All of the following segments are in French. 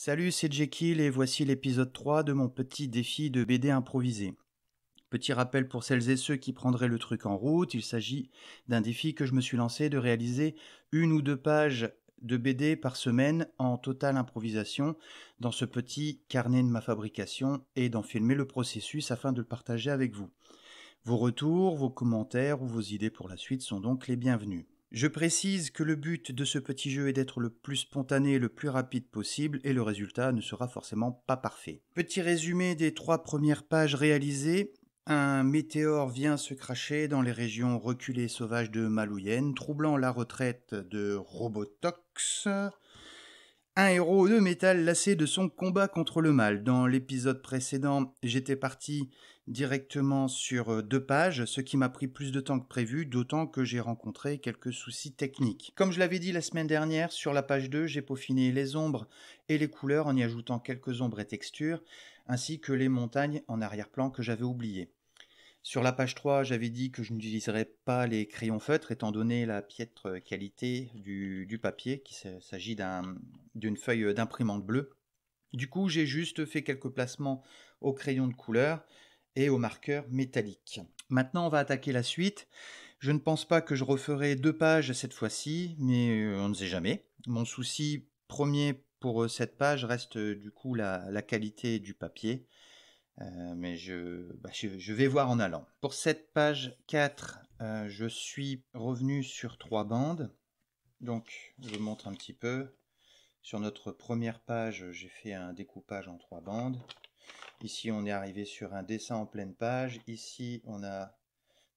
Salut, c'est Jekyll et voici l'épisode 3 de mon petit défi de BD improvisé. Petit rappel pour celles et ceux qui prendraient le truc en route, il s'agit d'un défi que je me suis lancé de réaliser une ou deux pages de BD par semaine en totale improvisation dans ce petit carnet de ma fabrication et d'en filmer le processus afin de le partager avec vous. Vos retours, vos commentaires ou vos idées pour la suite sont donc les bienvenus. Je précise que le but de ce petit jeu est d'être le plus spontané et le plus rapide possible et le résultat ne sera forcément pas parfait. Petit résumé des trois premières pages réalisées. Un météore vient se cracher dans les régions reculées sauvages de Malouyen, troublant la retraite de Robotox. Un héros de métal lassé de son combat contre le mal. Dans l'épisode précédent, j'étais parti directement sur euh, deux pages, ce qui m'a pris plus de temps que prévu, d'autant que j'ai rencontré quelques soucis techniques. Comme je l'avais dit la semaine dernière, sur la page 2, j'ai peaufiné les ombres et les couleurs en y ajoutant quelques ombres et textures, ainsi que les montagnes en arrière-plan que j'avais oubliées. Sur la page 3, j'avais dit que je n'utiliserais pas les crayons feutres étant donné la piètre qualité du, papier, qui s'agit d'une feuille euh, d'imprimante bleue. Du coup, j'ai juste fait quelques placements au crayon de couleur, et au marqueur métallique. Maintenant, on va attaquer la suite. Je ne pense pas que je referai deux pages cette fois-ci, mais euh, on ne sait jamais. Mon souci premier pour euh, cette page reste euh, du coup la, qualité du papier. mais bah, je, vais voir en allant. Pour cette page 4, je suis revenu sur trois bandes. Donc, je vous montre un petit peu. Sur notre première page, j'ai fait un découpage en trois bandes. Ici, on est arrivé sur un dessin en pleine page. Ici, on a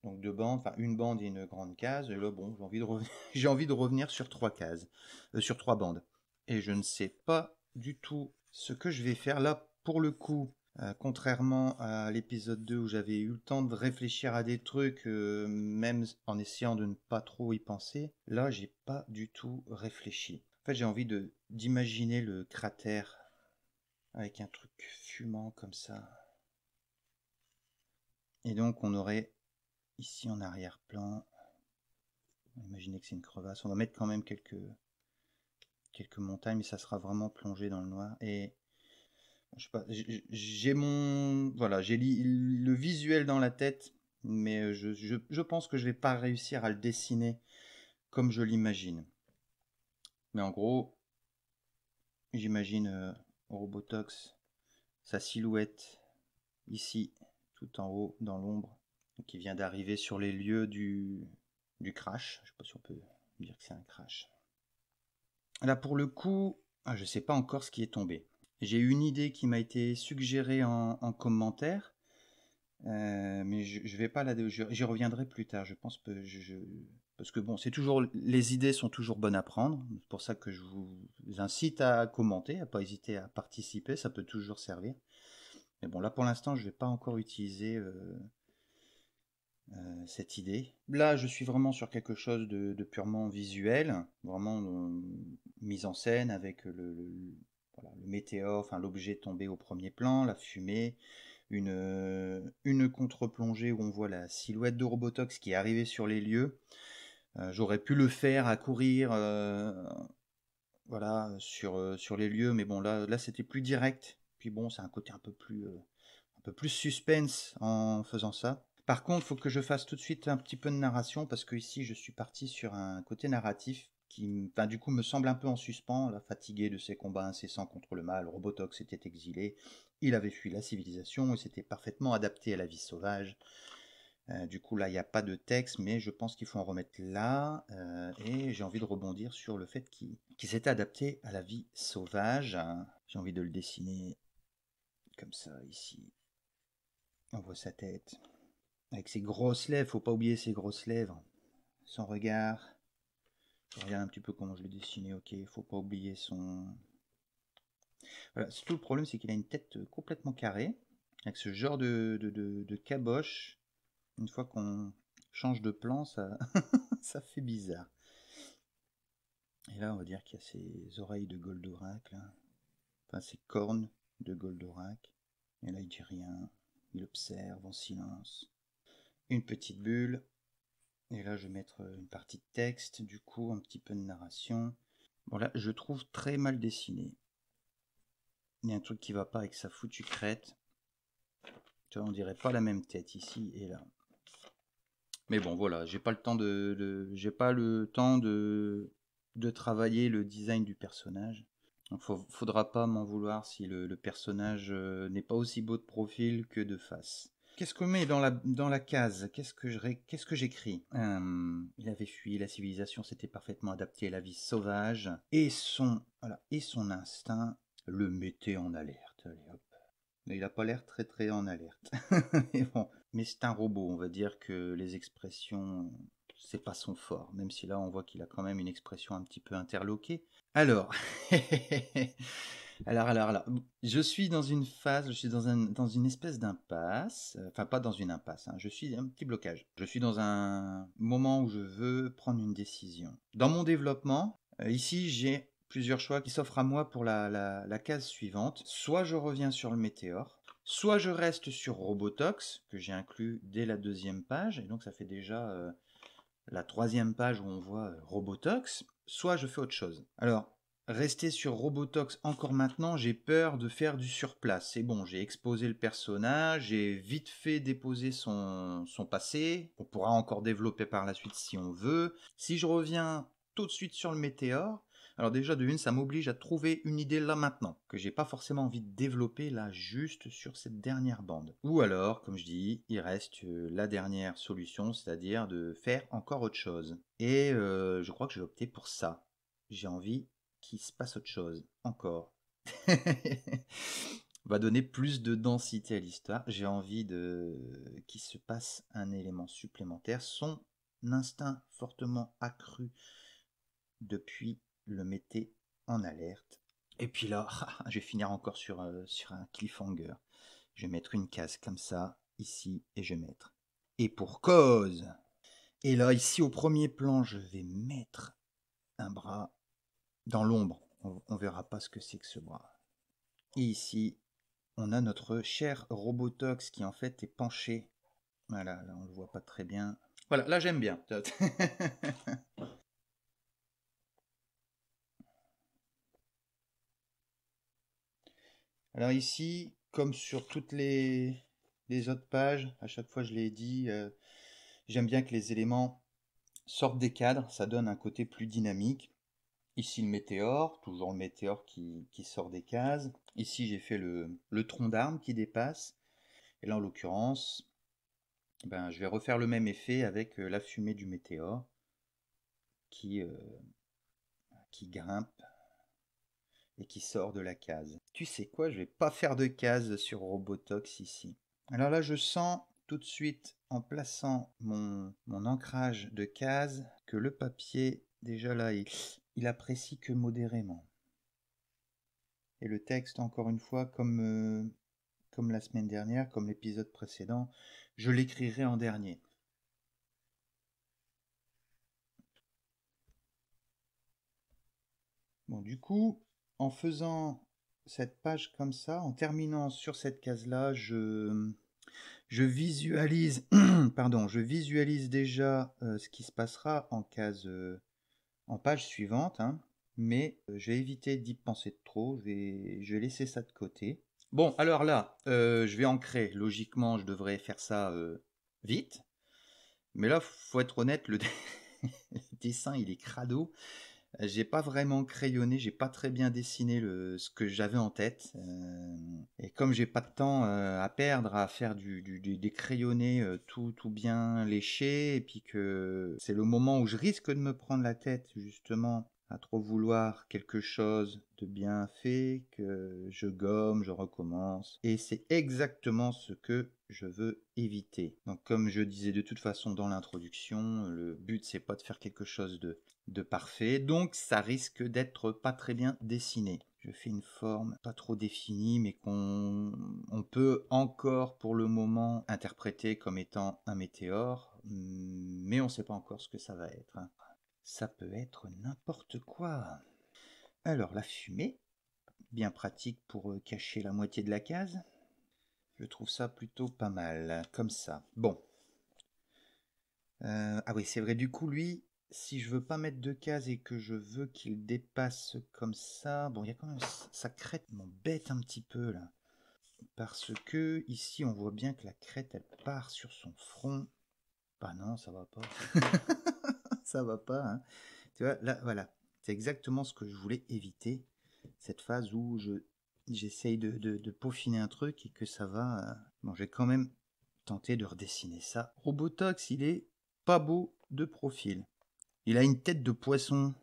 donc deux bandes, enfin une bande et une grande case. Et là, bon, j'ai envie, de envie de revenir sur trois cases, euh, sur trois bandes. Et je ne sais pas du tout ce que je vais faire là pour le coup. Euh, contrairement à l'épisode 2 où j'avais eu le temps de réfléchir à des trucs, euh, même en essayant de ne pas trop y penser, là j'ai pas du tout réfléchi. En fait j'ai envie d'imaginer le cratère avec un truc fumant comme ça. Et donc on aurait ici en arrière-plan, imaginez que c'est une crevasse, on va mettre quand même quelques, quelques montagnes, mais ça sera vraiment plongé dans le noir. Et je sais pas, j'ai mon, voilà, j'ai le visuel dans la tête, mais je, pense que je vais pas réussir à le dessiner comme je l'imagine. Mais en gros, j'imagine euh, Robotox sa silhouette ici, tout en haut, dans l'ombre, qui vient d'arriver sur les lieux du, du crash. Je ne sais pas si on peut dire que c'est un crash. Là, pour le coup, ah, je ne sais pas encore ce qui est tombé. J'ai une idée qui m'a été suggérée en, en commentaire, euh, mais je, vais pas là. J'y reviendrai plus tard. Je pense que je, parce que bon, c'est toujours les idées sont toujours bonnes à prendre. C'est pour ça que je vous incite à commenter, à pas hésiter à participer. Ça peut toujours servir. Mais bon, là pour l'instant, je vais pas encore utiliser euh, euh, cette idée. Là, je suis vraiment sur quelque chose de, purement visuel, vraiment mise en scène avec le, météo le enfin l'objet tombé au premier plan, la fumée une, euh, une contre-plongée où on voit la silhouette de Robotox qui est arrivée sur les lieux. Euh, j'aurais pu le faire à courir euh, voilà, sur, sur les lieux, mais bon, là, là c'était plus direct. Puis bon, c'est un côté un peu plus, un peu plus suspense en faisant ça. Par contre, il faut que je fasse tout de suite un petit peu de narration parce que ici je suis parti sur un côté narratif qui du coup me semble un peu en suspens, fatigué de ses combats incessants contre le mal, Robotox était exilé, il avait fui la civilisation et s'était parfaitement adapté à la vie sauvage. Euh, du coup là il n'y a pas de texte mais je pense qu'il faut en remettre là euh, et j'ai envie de rebondir sur le fait qu'il s'est s'était adapté à la vie sauvage. Hein. J'ai envie de le dessiner comme ça ici. On voit sa tête avec ses grosses lèvres, faut pas oublier ses grosses lèvres, son regard, regarde un petit peu comment je l'ai dessiné, ok, faut pas oublier son... Voilà, tout le problème, c'est qu'il a une tête euh, complètement carrée, avec ce genre de, de, caboche. Une fois qu'on change de plan, ça, ça fait bizarre. Et là, on va dire qu'il y a ses oreilles de Goldorak, enfin ses cornes de Goldorak. Et là, il dit rien, il observe en silence. Une petite bulle, et là, je vais mettre euh, une partie de texte, du coup, un petit peu de narration. Voilà, je trouve très mal dessiné. Il y a un truc qui va pas avec sa foutue crête. On dirait pas la même tête ici et là. Mais bon, voilà, j'ai pas le temps de, j'ai pas le temps de, de travailler le design du personnage. Il ne faudra pas m'en vouloir si le personnage euh, n'est pas aussi beau de profil que de face. Qu'est-ce qu'on met dans la, dans la case Qu'est-ce que Qu'est-ce que euh, Il avait fui la civilisation, c'était parfaitement adapté à la vie sauvage et son, voilà, et son instinct le mettait en alerte. Mais il n'a pas l'air très très en alerte. mais c'est un robot, on va dire que les expressions, c'est pas son fort, même si là on voit qu'il a quand même une expression un petit peu interloquée. Alors, Alors, alors, alors, je suis dans une phase, je suis dans, une espèce d'impasse, euh, enfin pas dans une impasse, hein, je suis un petit blocage. Je suis dans un moment où je veux prendre une décision. Dans mon développement, euh, ici j'ai plusieurs choix qui s'offrent à moi pour la, case suivante. Soit je reviens sur le météore, soit je reste sur Robotox, que j'ai inclus dès la deuxième page, et donc ça fait déjà... Euh, la troisième page où on voit Robotox, soit je fais autre chose. Alors, Rester sur Robotox encore maintenant, j'ai peur de faire du surplace. C'est bon, j'ai exposé le personnage, j'ai vite fait déposer son, son passé. On pourra encore développer par la suite si on veut. Si je reviens tout de suite sur le météore, alors déjà de une, ça m'oblige à trouver une idée là maintenant, que j'ai pas forcément envie de développer là juste sur cette dernière bande. Ou alors, comme je dis, il reste euh, la dernière solution, c'est-à-dire de faire encore autre chose. Et euh, je crois que j'ai opté pour ça. J'ai envie qu'il se passe autre chose, encore. va donner plus de densité à l'histoire. J'ai envie de qu'il se passe un élément supplémentaire. Son instinct fortement accru depuis le mettait en alerte. Et puis là, je vais finir encore sur, euh, sur un cliffhanger. Je vais mettre une case comme ça, ici, et je vais mettre. Et pour cause Et là, ici, au premier plan, je vais mettre un bras dans l'ombre. On, verra pas ce que c'est que ce bras. Et ici, on a notre cher Robotox qui en fait est penché. Voilà, là on le voit pas très bien. Voilà, là j'aime bien. Alors ici, comme sur toutes les, autres pages, à chaque fois je l'ai dit, euh, j'aime bien que les éléments sortent des cadres, ça donne un côté plus dynamique. Ici le météore, toujours le météore qui, sort des cases. Ici j'ai fait le, tronc d'arme qui dépasse. Et là en l'occurrence, ben, je vais refaire le même effet avec euh, la fumée du météore qui, euh, qui grimpe et qui sort de la case. Tu sais quoi, je ne vais pas faire de case sur Robotox ici. Alors là je sens tout de suite en plaçant mon, mon ancrage de case que le papier déjà là il, il apprécie que modérément. Et le texte, encore une fois, comme, euh, comme la semaine dernière, comme l'épisode précédent, je l'écrirai en dernier. Bon, du coup, en faisant cette page comme ça, en terminant sur cette case-là, je, je visualise, pardon, je visualise déjà euh, ce qui se passera en case, euh, en page suivante, hein, mais euh, je vais éviter d'y penser trop, je vais, je vais laisser ça de côté. Bon, alors là, euh, je vais ancrer. Logiquement, je devrais faire ça euh, vite. Mais là, faut être honnête, le, le dessin, il est crado. J'ai pas vraiment crayonné, j'ai pas très bien dessiné ce que j'avais en tête. Euh, et comme j'ai pas de temps euh, à perdre à faire du, des crayonnés euh, tout, tout bien léchés, et puis que c'est le moment où je risque de me prendre la tête justement trop vouloir quelque chose de bien fait, que je gomme, je recommence. Et c'est exactement ce que je veux éviter. Donc comme je disais de toute façon dans l'introduction, le but c'est pas de faire quelque chose de, de parfait, donc ça risque d'être pas très bien dessiné. Je fais une forme pas trop définie, mais qu'on on peut encore pour le moment interpréter comme étant un météore, mais on ne sait pas encore ce que ça va être. Hein ça peut être n'importe quoi. Alors la fumée, bien pratique pour euh, cacher la moitié de la case. Je trouve ça plutôt pas mal, comme ça. Bon. Euh, ah oui, c'est vrai, du coup, lui, si je veux pas mettre de case et que je veux qu'il dépasse comme ça, bon, il y a quand même, sa crête m'embête un petit peu, là. Parce que, ici, on voit bien que la crête, elle part sur son front. Bah non, ça va pas. ça va pas. Hein. Tu vois, là, voilà. C'est exactement ce que je voulais éviter. Cette phase où je, j'essaye de, de, peaufiner un truc et que ça va. Euh, bon, j'ai quand même tenté de redessiner ça. Robotox, il est pas beau de profil. Il a une tête de poisson,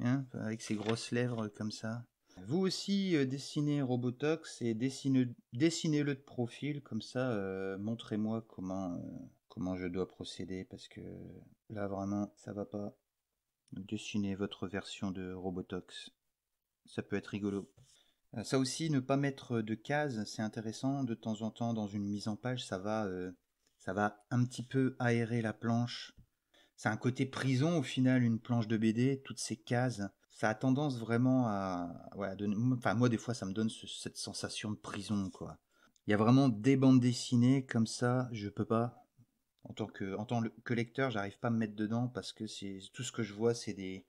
hein, avec ses grosses lèvres comme ça. Vous aussi, euh, dessinez Robotox et dessinez-le de profil, comme ça, euh, montrez-moi comment, comment je dois procéder, parce que Là vraiment, ça va pas. dessiner votre version de Robotox. Ça peut être rigolo. Euh, ça aussi, ne pas mettre de cases, c'est intéressant. De temps en temps, dans une mise en page, ça va, euh, ça va un petit peu aérer la planche. C'est un côté prison au final, une planche de BD, toutes ces cases. Ça a tendance vraiment à. Enfin, moi, des fois, ça me donne cette sensation de prison, quoi. Il y a vraiment des bandes dessinées comme ça, je peux pas en tant que, en tant que lecteur, j'arrive pas à me mettre dedans parce que c'est tout ce que je vois, c'est des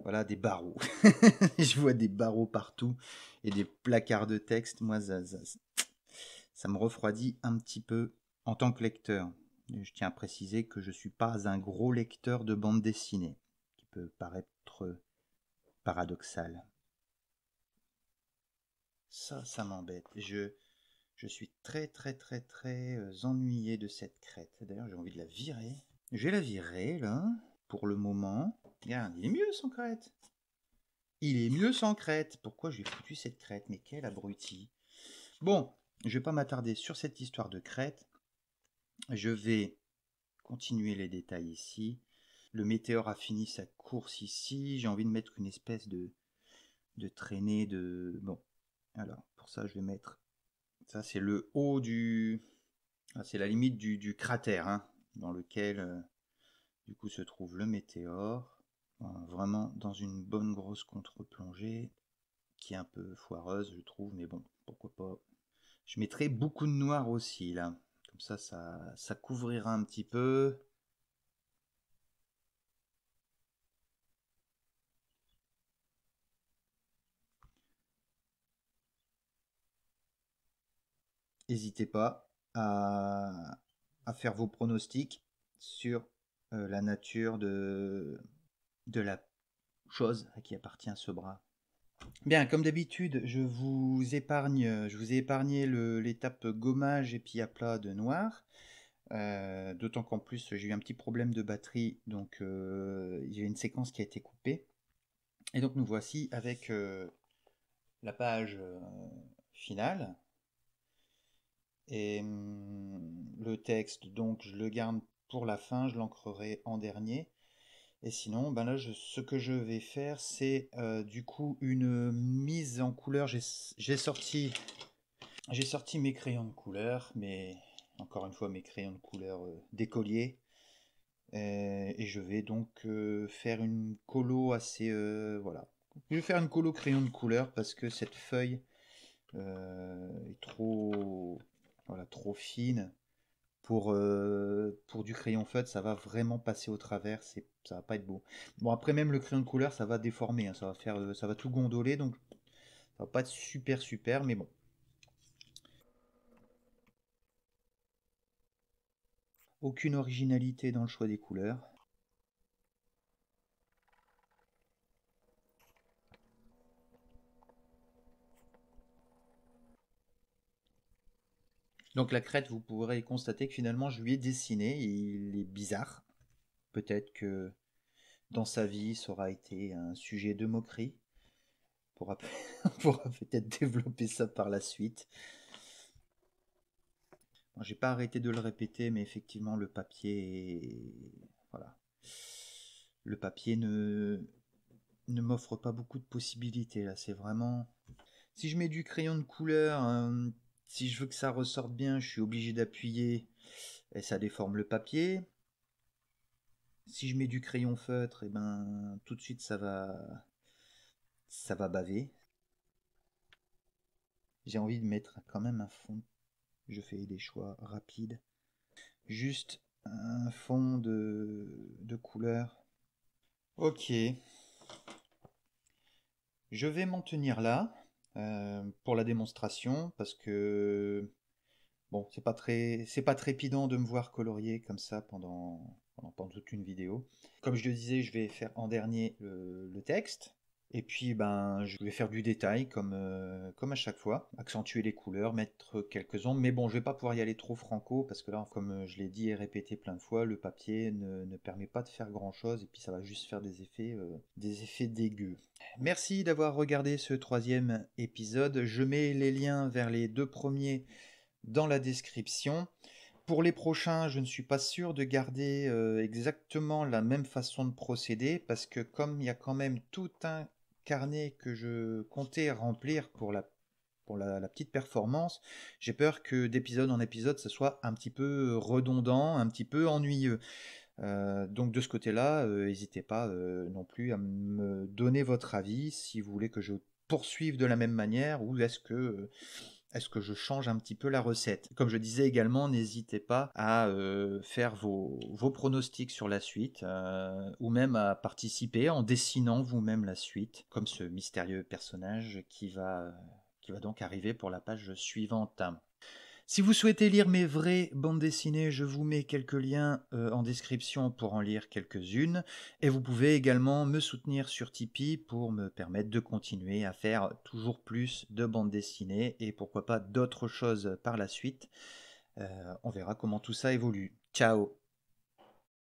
voilà des barreaux. je vois des barreaux partout et des placards de texte. Moi, ça, me refroidit un petit peu en tant que lecteur. Je tiens à préciser que je suis pas un gros lecteur de bande dessinée, qui peut paraître paradoxal. Ça, ça m'embête. Je je suis très très très très euh, ennuyé de cette crête. D'ailleurs, j'ai envie de la virer. Je vais la virer là, pour le moment. Regarde, il est mieux sans crête. Il est mieux sans crête. Pourquoi j'ai foutu cette crête Mais quel abruti. Bon, je vais pas m'attarder sur cette histoire de crête. Je vais continuer les détails ici. Le météore a fini sa course ici. J'ai envie de mettre une espèce de, de traînée de... Bon, alors pour ça je vais mettre ça, c'est le haut du. Ah, c'est la limite du, cratère hein, dans lequel euh, du coup se trouve le météore. Euh, vraiment dans une bonne grosse contre-plongée qui est un peu foireuse, je trouve, mais bon, pourquoi pas. Je mettrai beaucoup de noir aussi là. Comme ça, ça, ça couvrira un petit peu. n'hésitez pas à, faire vos pronostics sur euh, la nature de, la chose à qui appartient ce bras. Bien, comme d'habitude, je vous épargne, je vous ai épargné l'étape gommage et puis plat de noir. Euh, d'autant qu'en plus j'ai eu un petit problème de batterie, donc il y a une séquence qui a été coupée. Et donc nous voici avec euh, la page finale et hum, le texte, donc, je le garde pour la fin, je l'ancrerai en dernier. Et sinon, ben là, je, ce que je vais faire, c'est euh, du coup une mise en couleur. J'ai sorti, j'ai sorti mes crayons de couleur, mais encore une fois mes crayons de couleur euh, euh Et, je vais donc euh, faire une colo assez, voilà. Je vais faire une colo crayon de couleur parce que cette feuille est trop trop fine pour, euh, pour du crayon feutre, ça va vraiment passer au travers, c'est, ça va pas être beau. Bon après même le crayon de couleur, ça va déformer, hein, ça va faire, euh, ça va tout gondoler, donc ça va pas être super super, mais bon. Aucune originalité dans le choix des couleurs. Donc la crête, vous pourrez constater que finalement je lui ai dessiné, il est bizarre. Peut-être que dans sa vie, ça aura été un sujet de moquerie. On pourra, peut-être développer ça par la suite. J'ai pas arrêté de le répéter, mais effectivement le papier, voilà, le papier ne ne m'offre pas beaucoup de possibilités là. C'est vraiment si je mets du crayon de couleur, si je veux que ça ressorte bien, je suis obligé d'appuyer et ça déforme le papier. Si je mets du crayon feutre, et eh ben tout de suite ça va ça va baver. J'ai envie de mettre quand même un fond. Je fais des choix rapides. Juste un fond de, de couleur. Ok. Je vais m'en tenir là. Euh, pour la démonstration parce que bon, c'est pas très c'est pas trépidant de me voir colorier comme ça pendant pendant, toute une vidéo. Comme je le disais, je vais faire en dernier le texte et puis ben, je vais faire du détail comme, euh, comme à chaque fois, accentuer les couleurs, mettre quelques ombres. Mais bon, je vais pas pouvoir y aller trop franco parce que là, comme euh, je l'ai dit et répété plein de fois, le papier ne, permet pas de faire grand chose et puis ça va juste faire des effets, euh, des effets dégueux. Merci d'avoir regardé ce troisième épisode. Je mets les liens vers les deux premiers dans la description. Pour les prochains, je ne suis pas sûr de garder exactement la même façon de procéder parce que comme il y a quand même tout un carnet que je comptais remplir pour la, pour la, petite performance, j'ai peur que d'épisode en épisode, ce soit un petit peu redondant, un petit peu ennuyeux. Euh, donc de ce côté-là, euh, n'hésitez pas euh, non plus à me donner votre avis si vous voulez que je poursuive de la même manière ou est-ce que est-ce que je change un petit peu la recette Comme je disais également, n'hésitez pas à euh, faire vos, pronostics sur la suite euh, ou même à participer en dessinant vous-même la suite, comme ce mystérieux personnage qui va, euh, qui va donc arriver pour la page suivante. Si vous souhaitez lire mes vraies bandes dessinées, je vous mets quelques liens euh, en description pour en lire quelques-unes. Et vous pouvez également me soutenir sur Tipeee pour me permettre de continuer à faire toujours plus de bandes dessinées et pourquoi pas d'autres choses par la suite. Euh, on verra comment tout ça évolue. Ciao